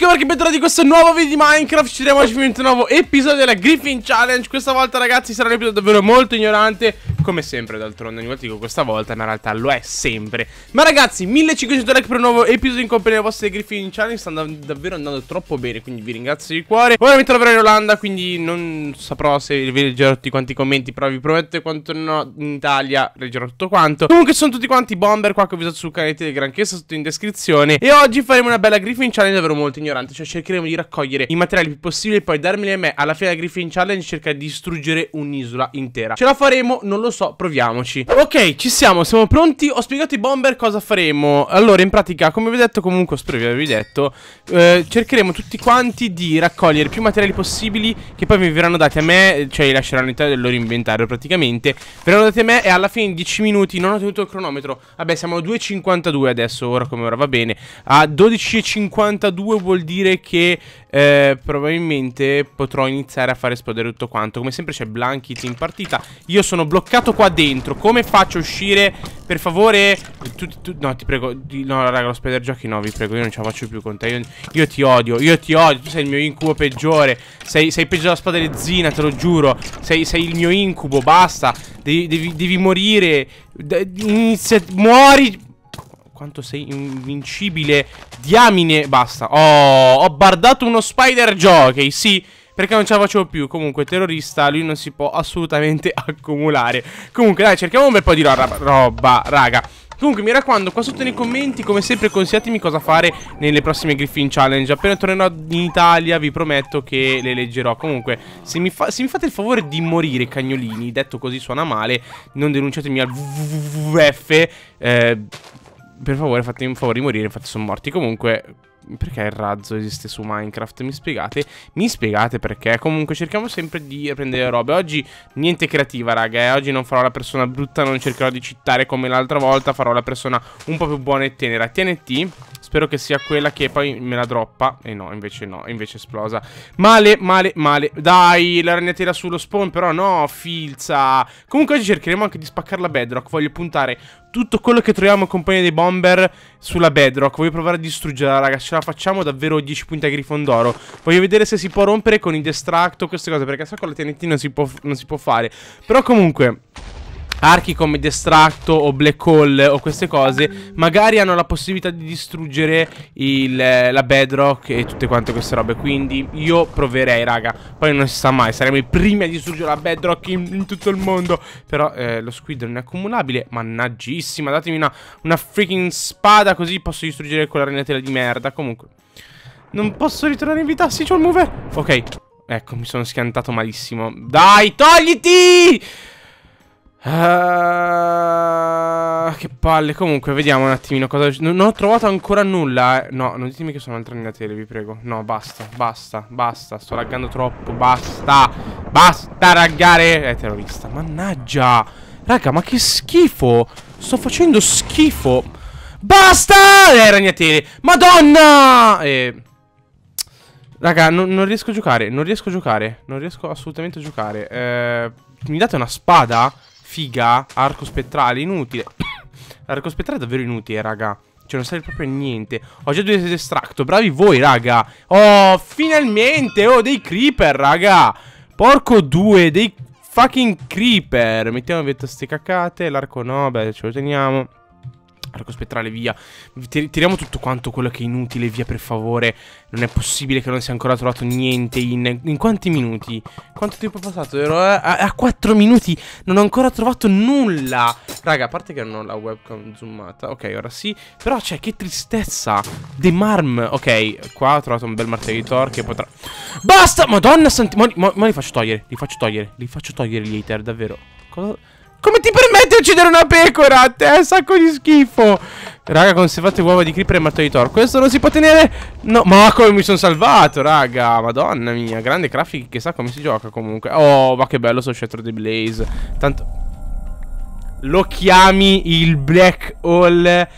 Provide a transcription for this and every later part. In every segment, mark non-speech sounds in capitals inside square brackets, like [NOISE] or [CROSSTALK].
ragazzi, come bentornati in questo nuovo video di Minecraft Ci vediamo oggi un nuovo episodio della Griffin Challenge Questa volta ragazzi sarà un episodio davvero molto ignorante come sempre d'altronde, ogni volta dico questa volta, ma in realtà lo è sempre. Ma ragazzi, 1500 like per un nuovo episodio in compagnia dei vostri Griffin Challenge, stanno davvero andando troppo bene, quindi vi ringrazio di cuore. Ora mi troverò in Olanda, quindi non saprò se leggerò tutti quanti i commenti, però vi prometto quanto no, in Italia leggerò tutto quanto. Comunque sono tutti quanti bomber qua che ho visto sul canale Telegram, che sta sotto in descrizione. E oggi faremo una bella Griffin Challenge davvero molto ignorante, cioè cercheremo di raccogliere i materiali più possibili e poi darmeli a me. Alla fine della Griffin Challenge cerca di distruggere un'isola intera. Ce la faremo, non lo so so, proviamoci Ok, ci siamo, siamo pronti Ho spiegato i bomber cosa faremo Allora, in pratica, come vi ho detto, comunque spero vi avevi detto eh, Cercheremo tutti quanti di raccogliere più materiali possibili Che poi mi verranno dati a me Cioè, li lasceranno all'interno del loro inventario, praticamente Verranno dati a me e alla fine di 10 minuti Non ho tenuto il cronometro Vabbè, siamo a 2.52 adesso, ora come ora, va bene A 12.52 vuol dire che eh, probabilmente potrò iniziare a far esplodere tutto quanto. Come sempre c'è Blanchit in partita. Io sono bloccato qua dentro. Come faccio a uscire? Per favore... Tu, tu, no, ti prego. No, raga, lo spider giochi no, vi prego. Io non ce la faccio più con te. Io, io, ti odio. Io ti odio. Tu sei il mio incubo peggiore. Sei, sei peggio della spada di Zina, te lo giuro. Sei, sei il mio incubo. Basta. Devi, devi, devi morire. De, inizia, muori quanto sei invincibile Diamine Basta Oh Ho bardato uno spider jockey Sì perché non ce la facevo più Comunque terrorista lui non si può assolutamente [LAUGHS] accumulare Comunque dai cerchiamo un bel po' di roba, roba raga Comunque mi raccomando qua sotto nei commenti come sempre consigliatemi cosa fare nelle prossime Griffin Challenge Appena tornerò in Italia vi prometto che le leggerò Comunque se mi, fa, se mi fate il favore di morire cagnolini Detto così suona male Non denunciatemi al WWF eh, per favore, fatemi un favore di morire, infatti sono morti. Comunque, perché il razzo esiste su Minecraft? Mi spiegate? Mi spiegate perché? Comunque, cerchiamo sempre di prendere robe. Oggi niente creativa, raga. Eh? Oggi non farò la persona brutta, non cercherò di cittare come l'altra volta. Farò la persona un po' più buona e tenera. TNT Spero che sia quella che poi me la droppa. E no, invece no, invece esplosa. Male, male, male. Dai, la ragnatela sullo spawn, però no, filza. Comunque oggi cercheremo anche di spaccare la bedrock. Voglio puntare tutto quello che troviamo in compagnia dei bomber sulla bedrock. Voglio provare a distruggerla, raga. Ce la facciamo davvero 10 punti a Grifondoro. Voglio vedere se si può rompere con i destructo, queste cose. Perché so con la TNT non si può, non si può fare. Però comunque archi come Destracto o Black Hole o queste cose magari hanno la possibilità di distruggere il, eh, la Bedrock e tutte quante queste robe quindi io proverei raga poi non si sa mai saremo i primi a distruggere la Bedrock in, in tutto il mondo però eh, lo squid non è accumulabile mannaggissima. datemi una, una freaking spada così posso distruggere quella ragnatela di merda comunque non posso ritornare in vita sì c'ho il mover ok Ecco, mi sono schiantato malissimo. Dai, togliti! Ah, che palle. Comunque, vediamo un attimino cosa. Non, ho trovato ancora nulla. Eh. No, non ditemi che sono altre nella tele, vi prego. No, basta, basta, basta. Sto laggando troppo. Basta, basta raggare. È terrorista. Mannaggia. Raga, ma che schifo. Sto facendo schifo. Basta! Eh, ragnatele. Madonna! Eh. Raga, non, non riesco a giocare. Non riesco a giocare. Non riesco assolutamente a giocare. Eh, mi date una spada? Figa, arco spettrale, inutile [COUGHS] L'arco spettrale è davvero inutile, raga cioè non serve proprio a niente Ho già due estratto, bravi voi, raga Oh, finalmente, oh, dei creeper, raga Porco due, dei fucking creeper Mettiamo via queste cacate, l'arco no, beh, ce lo teniamo Arco spettrale, via. Tiriamo tutto quanto quello che è inutile, via, per favore. Non è possibile che non sia ancora trovato niente in... in quanti minuti? Quanto tempo è passato? Ero a, a 4 minuti. Non ho ancora trovato nulla. Raga, a parte che non ho la webcam zoomata. Ok, ora sì. Però, cioè, che tristezza. The Marm. Ok, qua ho trovato un bel martello di Thor che potrà... Basta! Madonna santi... Ma, ma, ma li faccio togliere, li faccio togliere, li faccio togliere gli hater, davvero. Cosa... Come ti permette di uccidere una pecora? A te, sacco di schifo. Raga, conservate uova di creeper e matto di Thor. Questo non si può tenere... No, ma come mi sono salvato, raga. Madonna mia. Grande Crafty che sa come si gioca comunque. Oh, ma che bello sto scettro di Blaze. Tanto... Lo chiami il Black Hole...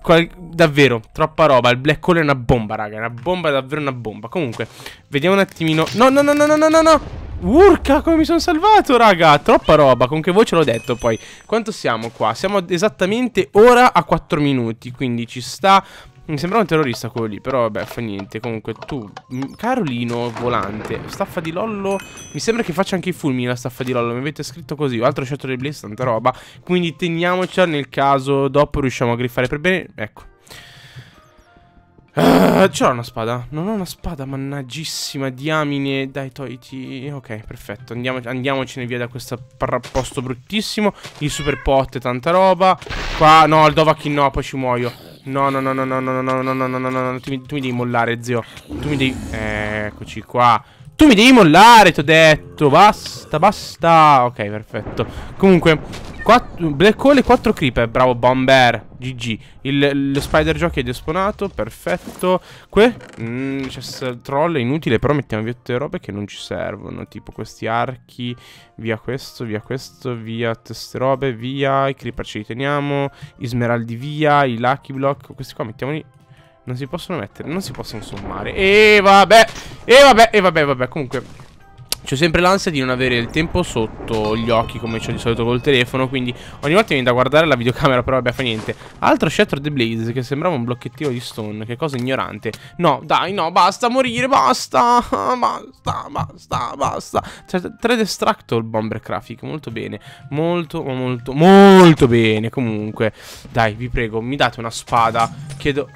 Qual davvero, troppa roba. Il black hole è una bomba, raga. È una bomba, davvero una bomba. Comunque, vediamo un attimino. No, no, no, no, no, no, no. Urca come mi sono salvato raga Troppa roba con che voce l'ho detto poi Quanto siamo qua? Siamo esattamente ora a 4 minuti Quindi ci sta mi sembrava un terrorista quello lì, però vabbè, fa niente. Comunque, tu, Carolino Volante, staffa di Lollo. Mi sembra che faccia anche i fulmini la staffa di Lollo. Mi avete scritto così, altro shot del Blaze, tanta roba. Quindi teniamocela nel caso dopo riusciamo a griffare per bene. Ecco, Uh, ce una spada? Non ho una spada, mannaggissima, diamine. Dai, togliti. Ok, perfetto. Andiamo, andiamocene via da questo posto bruttissimo. Il super pot, tanta roba. Qua, no, il Dovahkiin no, poi ci muoio. No, no, no, no, no, no, no, no, no, no, no, no, Tu tu mi devi mollare, zio. Tu mi devi... Eccoci qua. Tu mi devi mollare, ti ho detto. Basta, basta. Ok, perfetto. Comunque... 4, Black Hole e 4 creeper. Bravo, Bomber. GG. Il, lo spider jockey è despawnato. Perfetto. Qui mm, c'è troll. È inutile. Però mettiamo via tutte le robe che non ci servono. Tipo questi archi. Via questo, via questo, via queste robe. Via. I creeper ce li teniamo. I smeraldi via. I lucky block. Questi qua mettiamoli non si possono mettere, non si possono sommare. E vabbè, e vabbè, e vabbè, vabbè. Comunque, C'ho sempre l'ansia di non avere il tempo sotto gli occhi come c'ho di solito col telefono Quindi ogni volta mi viene da guardare la videocamera però vabbè fa niente Altro Shatter the Blaze che sembrava un blocchettino di stone Che cosa ignorante No dai no basta morire basta [LAUGHS] Basta basta basta C'è cioè, tre Destructor Bomber Graphic molto bene Molto molto molto bene comunque Dai vi prego mi date una spada Chiedo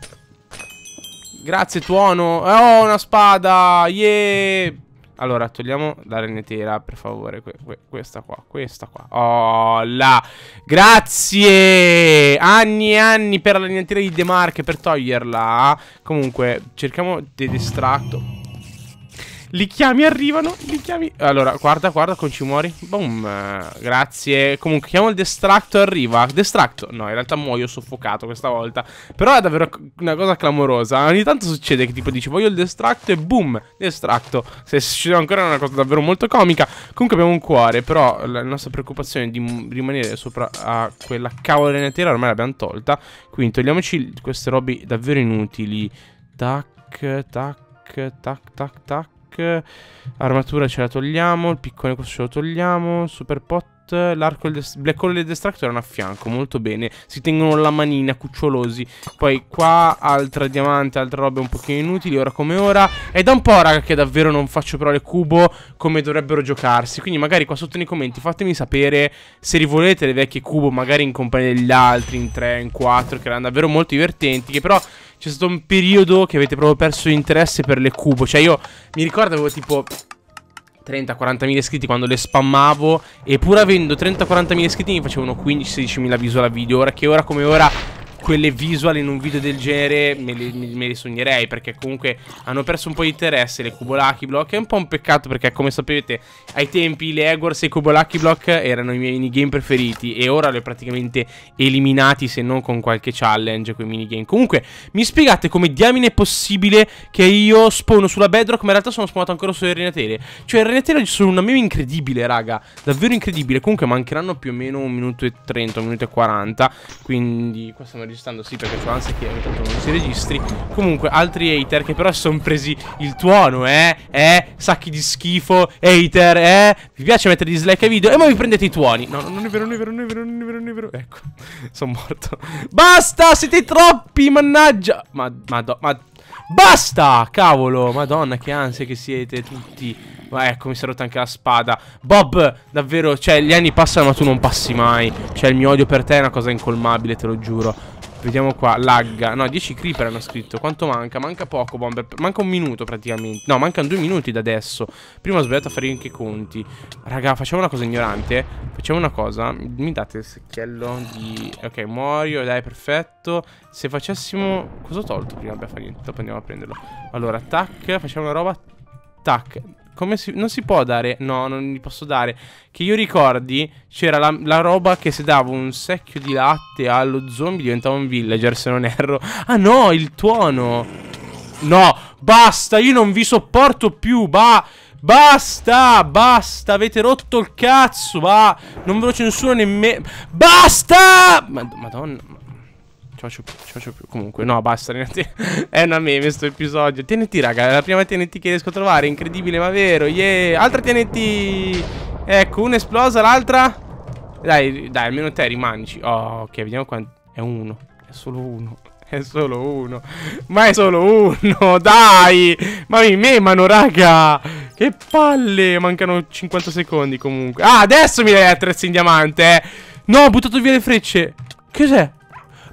Grazie tuono eh, Oh una spada Yeah allora, togliamo la renetiera, per favore. Que que questa qua, questa qua. Oh, là. Grazie! Anni e anni per la renetiera di De Marche, per toglierla. Comunque, cerchiamo di distratto. Li chiami, arrivano, li chiami... Allora, guarda, guarda, con ci muori. Boom, grazie. Comunque, chiamo il Destracto, arriva. Destracto? No, in realtà muoio soffocato questa volta. Però è davvero una cosa clamorosa. Ogni tanto succede che tipo dici, voglio il Destracto e boom, Destracto. Se succede ancora è una cosa davvero molto comica. Comunque abbiamo un cuore, però la nostra preoccupazione di rimanere sopra a quella cavola di terra ormai l'abbiamo tolta. Quindi togliamoci queste robe davvero inutili. Tac, tac, tac, tac, tac. Rock. Armatura ce la togliamo. Il piccone questo ce lo togliamo. Super pot. L'arco del Black Hole del Destructor erano a fianco. Molto bene. Si tengono la manina, cucciolosi. Poi qua altra diamante, altre robe un pochino inutili. Ora come ora. È da un po', raga, che davvero non faccio però le cubo come dovrebbero giocarsi. Quindi magari qua sotto nei commenti fatemi sapere se rivolete le vecchie cubo, magari in compagnia degli altri, in 3, in 4, che erano davvero molto divertenti. Che però c'è stato un periodo che avete proprio perso interesse per le cubo. Cioè io mi ricordo avevo tipo 30-40 mila iscritti quando le spammavo. E pur avendo 30-40 mila iscritti mi facevano 15-16 mila visual a video. Ora che ora come ora quelle visual in un video del genere me le, me le sognerei perché comunque hanno perso un po' di interesse le Kubolaki Block. È un po' un peccato perché come sapete ai tempi le Egors e i Kubolaki Block erano i miei minigame preferiti e ora li ho praticamente eliminati se non con qualche challenge quei minigame. Comunque mi spiegate come diamine è possibile che io spono sulla bedrock ma in realtà sono spawnato ancora sulle renatele. Cioè le renatele sono una meme incredibile raga, davvero incredibile. Comunque mancheranno più o meno un minuto e 30, un minuto e 40 quindi questa è una registrando sì perché c'ho ansia che ogni non si registri Comunque altri hater che però si sono presi il tuono eh Eh sacchi di schifo hater eh Vi piace mettere dislike ai video e ma vi prendete i tuoni No non è vero non è vero non è vero non è vero, non è vero. Ecco [LAUGHS] sono morto Basta siete troppi mannaggia Ma, ma, ma Basta cavolo madonna che ansia che siete tutti ma ecco, mi si è rotta anche la spada. Bob, davvero, cioè, gli anni passano ma tu non passi mai. Cioè, il mio odio per te è una cosa incolmabile, te lo giuro. Vediamo qua, lagga. No, 10 creeper hanno scritto. Quanto manca? Manca poco, bomber. Manca un minuto praticamente. No, mancano due minuti da adesso. Prima ho sbagliato a fare anche i conti. Raga, facciamo una cosa ignorante. Facciamo una cosa. Mi date il secchiello di... Ok, muoio, dai, perfetto. Se facessimo... Cosa ho tolto prima? Vabbè, fa niente. Dopo andiamo a prenderlo. Allora, tac. Facciamo una roba. Tac. Come si... Non si può dare... No, non gli posso dare. Che io ricordi c'era la, la, roba che se davo un secchio di latte allo zombie diventava un villager, se non erro. Ah no, il tuono. No, basta, io non vi sopporto più, va... Basta, basta, avete rotto il cazzo, va Non ve lo censuro nemmeno Basta Mad Madonna C'ho più, faccio più. Comunque, no, basta. [LAUGHS] è una meme sto episodio. TNT, raga, è la prima TNT che riesco a trovare. Incredibile, ma vero. Yeah. Altra TNT. Ecco, una esplosa, l'altra. Dai, dai, almeno te rimanici. Oh, ok, vediamo quanti. È uno. È solo uno. [LAUGHS] È solo uno. Ma è solo uno. [LAUGHS] Dai. Ma mi memano, raga. Che palle. Mancano 50 secondi comunque. Ah, adesso mi dai attrezzi in diamante. Eh. No, ho buttato via le frecce. Cos'è?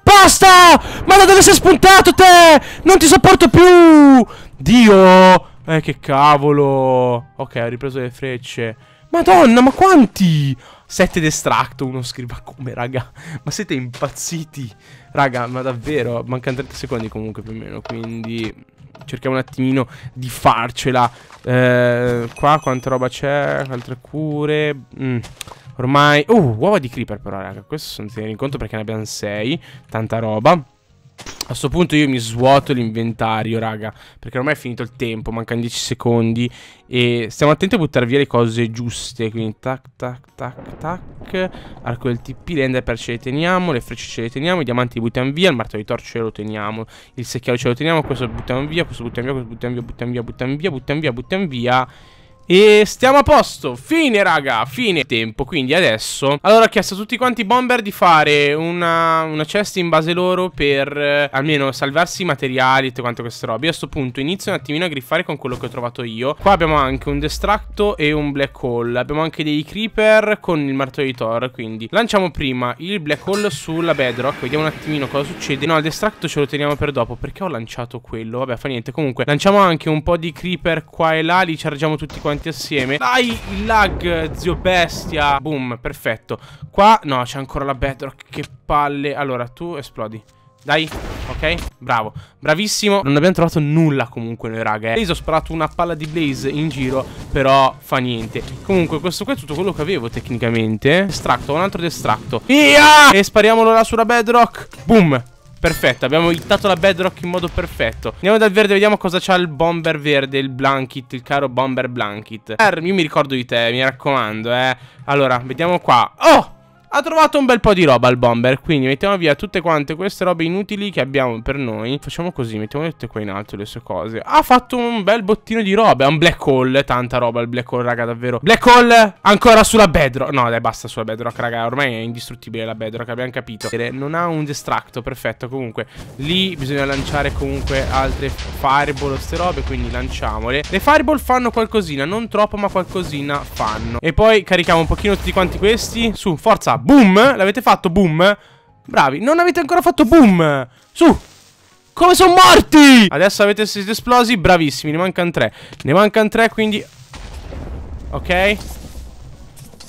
Basta! Ma da dove sei spuntato te? Non ti sopporto più! Dio! Eh, che cavolo! Ok, ho ripreso le frecce. Madonna, ma quanti? 7 d'estracto, uno scriva come, raga? Ma siete impazziti? Raga, ma davvero, mancano 30 secondi comunque più o meno, quindi cerchiamo un attimino di farcela. Eh, qua quanta roba c'è, altre cure. Mm. Ormai... Uh, uova di creeper però, raga. Questo non tenere in conto perché ne abbiamo 6. Tanta roba. A questo punto io mi svuoto l'inventario, raga, perché ormai è finito il tempo, mancano 10 secondi e stiamo attenti a buttare via le cose giuste, quindi tac tac tac tac, arco del TP, le ender ce le teniamo, le frecce ce le teniamo, i diamanti li buttiamo via, il martello di torce ce lo teniamo, il secchiaio ce lo teniamo, questo lo buttiamo via, questo lo buttiamo via, questo lo buttiamo via, buttiamo via, buttiamo via, buttiamo via. Buttiamo via e stiamo a posto, fine raga, fine tempo, quindi adesso Allora ho chiesto a tutti quanti i bomber di fare una, una chest in base loro per eh, almeno salvarsi i materiali e tutte quante queste robe Io a questo punto inizio un attimino a griffare con quello che ho trovato io Qua abbiamo anche un destructo e un black hole, abbiamo anche dei creeper con il martello di Thor Quindi lanciamo prima il black hole sulla bedrock, vediamo un attimino cosa succede No il destructo ce lo teniamo per dopo, perché ho lanciato quello? Vabbè fa niente, comunque lanciamo anche un po' di creeper qua e là, li chargiamo tutti quanti avanti assieme Dai, il lag, zio bestia Boom, perfetto Qua, no, c'è ancora la bedrock Che palle Allora, tu esplodi dai, ok? Bravo, bravissimo Non abbiamo trovato nulla comunque noi raga eh. Blaze ho sparato una palla di Blaze in giro Però fa niente Comunque questo qua è tutto quello che avevo tecnicamente Estratto, un altro destratto Via! E spariamolo là sulla bedrock Boom Perfetto, abbiamo hittato la bedrock in modo perfetto Andiamo dal verde, vediamo cosa c'ha il bomber verde Il blanket, il caro bomber blanket eh, Io mi ricordo di te, mi raccomando eh. Allora, vediamo qua Oh! Ha trovato un bel po' di roba il bomber Quindi mettiamo via tutte quante queste robe inutili che abbiamo per noi Facciamo così, mettiamo tutte qua in alto le sue cose Ha fatto un bel bottino di roba un black hole, tanta roba il black hole raga davvero Black hole ancora sulla bedrock No dai basta sulla bedrock raga Ormai è indistruttibile la bedrock abbiamo capito Non ha un distracto perfetto comunque Lì bisogna lanciare comunque altre fireball o ste robe Quindi lanciamole Le fireball fanno qualcosina Non troppo ma qualcosina fanno E poi carichiamo un pochino tutti quanti questi Su forza boom? L'avete fatto, boom? Bravi, non avete ancora fatto boom! Su! Come sono morti? Adesso avete siete esplosi, bravissimi, ne mancano tre. Ne mancano tre, quindi... Ok.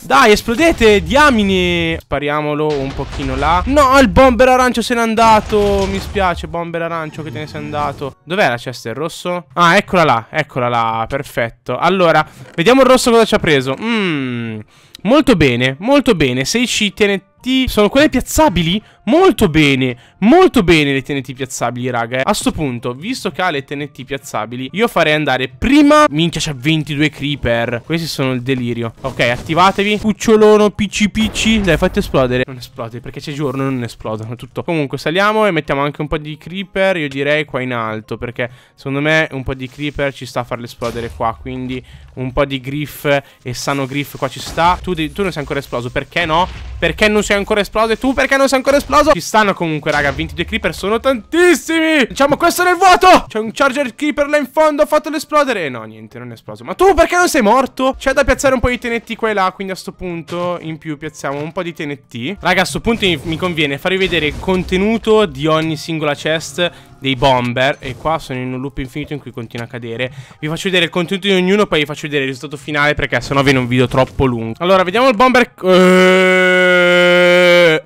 Dai, esplodete, diamine Spariamolo un pochino là. No, il bomber arancio se n'è andato! Mi spiace, bomber arancio, che te ne sei andato. Dov'è la cesta il rosso? Ah, eccola là, eccola là, perfetto. Allora, vediamo il rosso cosa ci ha preso. Mmm... Molto bene, molto bene. 6C TNT. Sono quelle piazzabili? Molto bene, molto bene le TNT piazzabili, raga. Eh. A sto punto, visto che ha le TNT piazzabili, io farei andare prima... Minchia, c'ha 22 creeper. Questi sono il delirio. Ok, attivatevi. Cucciolono, picci picci. Dai, fate esplodere. Non esplode, perché c'è giorno, non esplodono tutto. Comunque, saliamo e mettiamo anche un po' di creeper, io direi, qua in alto. Perché, secondo me, un po' di creeper ci sta a farle esplodere qua. Quindi, un po' di griff e sano griff qua ci sta. Tu, tu non sei ancora esploso, perché no? Perché non sei ancora esploso? E tu perché non sei ancora esploso? Lo Ci stanno comunque raga 22 creeper sono tantissimi Diciamo questo nel vuoto C'è un charger creeper là in fondo Ho fatto l'esplodere eh, no niente non è esploso Ma tu perché non sei morto? C'è da piazzare un po' di TNT qua e là Quindi a sto punto in più piazziamo un po' di TNT Raga a sto punto mi, mi conviene farvi vedere il contenuto di ogni singola chest dei bomber E qua sono in un loop infinito in cui continua a cadere Vi faccio vedere il contenuto di ognuno Poi vi faccio vedere il risultato finale Perché sennò viene un video troppo lungo Allora vediamo il bomber Eeeh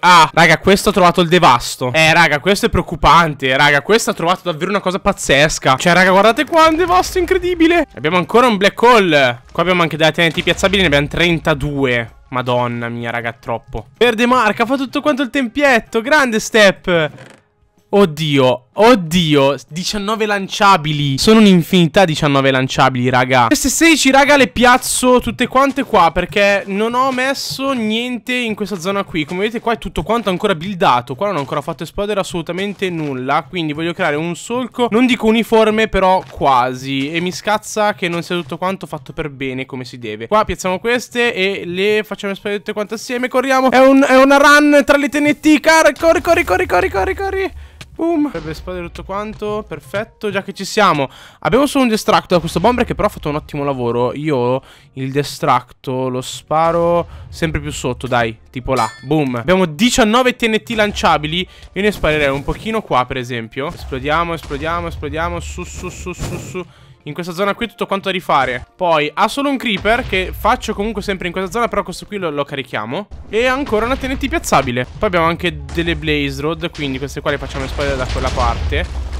Ah, raga, questo ha trovato il devasto. Eh, raga, questo è preoccupante. Raga, questo ha trovato davvero una cosa pazzesca. Cioè, raga, guardate qua, un devasto incredibile. Abbiamo ancora un black hole. Qua abbiamo anche delle TNT piazzabili, ne abbiamo 32. Madonna mia, raga, troppo. Verde marca, fa tutto quanto il tempietto. Grande step. Oddio, Oddio, 19 lanciabili. Sono un'infinità 19 lanciabili, raga. Queste 16, raga, le piazzo tutte quante qua perché non ho messo niente in questa zona qui. Come vedete qua è tutto quanto ancora buildato. Qua non ho ancora fatto esplodere assolutamente nulla. Quindi voglio creare un solco, non dico uniforme, però quasi. E mi scazza che non sia tutto quanto fatto per bene come si deve. Qua piazziamo queste e le facciamo esplodere tutte quante assieme. Corriamo. È, un, è una run tra le TNT. Car corri, corri, corri, corri, corri, corri. Boom Dovrebbe esplodere tutto quanto Perfetto Già che ci siamo Abbiamo solo un distracto da questo bomber Che però ha fatto un ottimo lavoro Io il distracto lo sparo sempre più sotto Dai Tipo là Boom Abbiamo 19 TNT lanciabili Io ne sparerei un pochino qua per esempio Esplodiamo esplodiamo esplodiamo Su su su su su in questa zona qui tutto quanto da rifare Poi ha solo un creeper che faccio comunque sempre in questa zona Però questo qui lo, lo carichiamo E ancora una TNT piazzabile Poi abbiamo anche delle blaze road Quindi queste qua le facciamo esplodere da quella parte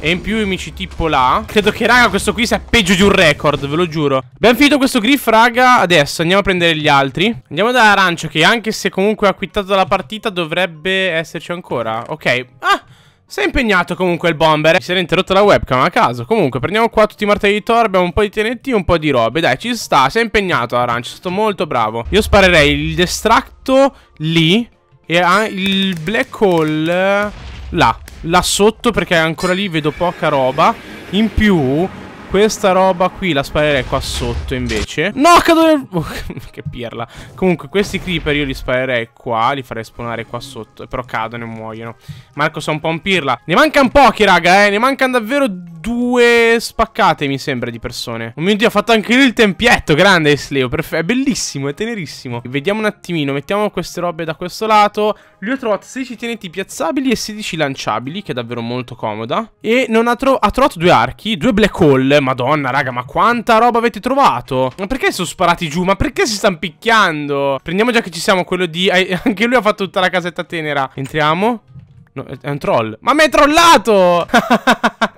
e in più mi ci tipo là Credo che raga questo qui sia peggio di un record Ve lo giuro Ben finito questo griff raga Adesso andiamo a prendere gli altri Andiamo da Arancio che anche se comunque ha quittato la partita Dovrebbe esserci ancora Ok Ah si è impegnato comunque il bomber. Si era interrotta la webcam a caso. Comunque, prendiamo qua tutti i martelli di Thor. Abbiamo un po' di TNT, un po' di robe. Dai, ci sta. Si è impegnato Arancio. È stato molto bravo. Io sparerei il destratto lì. E il black hole eh, là. Là sotto, perché ancora lì vedo poca roba. In più, questa roba qui la sparerei qua sotto invece No, cado nel... [LAUGHS] che pirla Comunque questi creeper io li sparerei qua Li farei spawnare qua sotto Però cadono e muoiono Marco sono un po' un pirla Ne mancano pochi raga eh Ne mancano davvero due spaccate, mi sembra, di persone. Oh mio Dio, ha fatto anche lui il tempietto. Grande Sleo, perfetto. È bellissimo, è tenerissimo. Vediamo un attimino, mettiamo queste robe da questo lato. Lui ha trovato 16 tenenti piazzabili e 16 lanciabili, che è davvero molto comoda. E non ha, tro ha trovato due archi, due black hole. Madonna, raga, ma quanta roba avete trovato? Ma perché sono sparati giù? Ma perché si stanno picchiando? Prendiamo già che ci siamo quello di... [LAUGHS] anche lui ha fatto tutta la casetta tenera. Entriamo. No, è un troll. Ma mi hai trollato!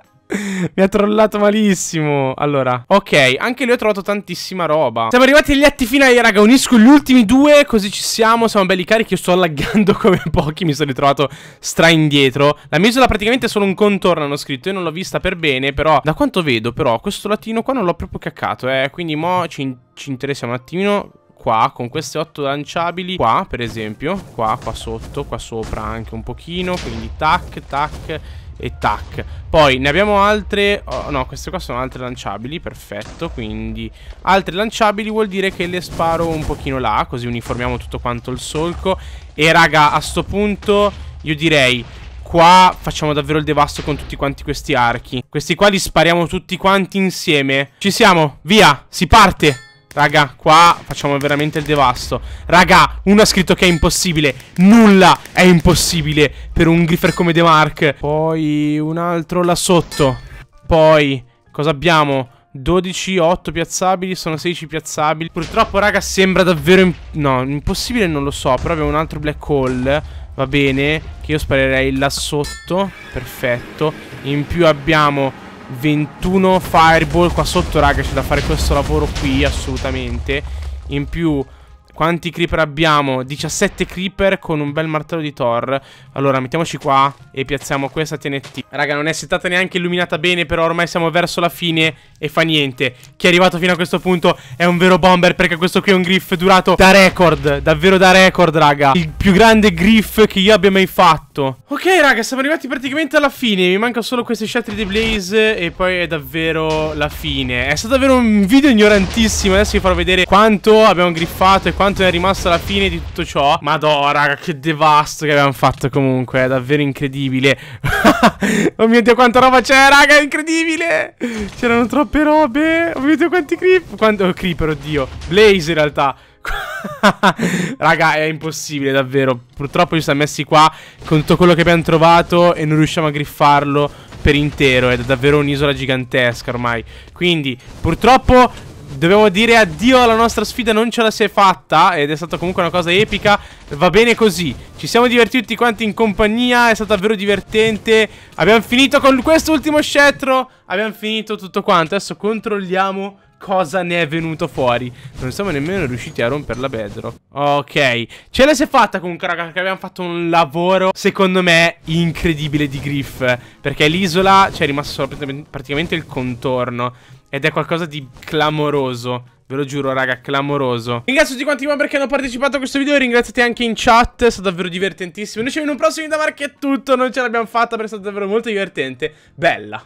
[LAUGHS] [LAUGHS] Mi ha trollato malissimo. Allora, ok, anche lì ho trovato tantissima roba. Siamo arrivati agli atti finali, raga. Unisco gli ultimi due, così ci siamo. Siamo belli carichi. Io sto allaggando [LAUGHS] come pochi. Mi sono ritrovato stra indietro. La mia isola praticamente è solo un contorno, hanno scritto. Io non l'ho vista per bene, però da quanto vedo, però, questo latino qua non l'ho proprio caccato, eh. Quindi mo ci, in ci interessiamo un attimino qua con queste otto lanciabili qua per esempio qua qua sotto qua sopra anche un pochino quindi tac tac e tac Poi ne abbiamo altre oh, No queste qua sono altre lanciabili Perfetto quindi Altre lanciabili vuol dire che le sparo un pochino là Così uniformiamo tutto quanto il solco E raga a sto punto Io direi Qua facciamo davvero il devasto con tutti quanti questi archi Questi qua li spariamo tutti quanti insieme Ci siamo via si parte Raga, qua facciamo veramente il devasto. Raga, uno ha scritto che è impossibile. Nulla è impossibile per un griffer come The Mark. Poi un altro là sotto. Poi, cosa abbiamo? 12, 8 piazzabili, sono 16 piazzabili. Purtroppo, raga, sembra davvero... no, impossibile non lo so, però abbiamo un altro black hole. Va bene, che io sparerei là sotto. Perfetto. In più abbiamo 21 fireball qua sotto raga c'è da fare questo lavoro qui assolutamente in più quanti creeper abbiamo? 17 creeper con un bel martello di Thor Allora mettiamoci qua e piazziamo questa TNT Raga non è settata neanche illuminata bene però ormai siamo verso la fine e fa niente Chi è arrivato fino a questo punto è un vero bomber perché questo qui è un griff durato da record Davvero da record raga Il più grande griff che io abbia mai fatto Ok raga siamo arrivati praticamente alla fine Mi manca solo queste shatter di Blaze e poi è davvero la fine È stato davvero un video ignorantissimo Adesso vi farò vedere quanto abbiamo griffato e quanto è rimasto alla fine di tutto ciò. Madò, raga, che devasto che abbiamo fatto comunque. È davvero incredibile. [LAUGHS] oh mio Dio, quanta roba c'è, raga, è incredibile. C'erano troppe robe. Oh mio Dio, quanti creep. Quanto oh, creeper, oddio. Blaze in realtà. [LAUGHS] Raga, è impossibile davvero. Purtroppo ci siamo messi qua con tutto quello che abbiamo trovato e non riusciamo a griffarlo per intero. È davvero un'isola gigantesca ormai. Quindi, purtroppo Dobbiamo dire addio alla nostra sfida, non ce la si è fatta ed è stata comunque una cosa epica, va bene così. Ci siamo divertiti tutti quanti in compagnia, è stato davvero divertente. Abbiamo finito con quest'ultimo scettro, abbiamo finito tutto quanto. Adesso controlliamo cosa ne è venuto fuori Non siamo nemmeno riusciti a romper la bedrock Ok Ce la si è fatta comunque raga Perché abbiamo fatto un lavoro Secondo me incredibile di Griff Perché l'isola ci è rimasto praticamente il contorno ed è qualcosa di clamoroso Ve lo giuro, raga, clamoroso. Ringrazio tutti quanti perché hanno partecipato a questo video. Ringraziate anche in chat, è stato davvero divertentissimo. Noi ci vediamo in un prossimo video, Mark è tutto. Non ce l'abbiamo fatta, però è stato davvero molto divertente. Bella.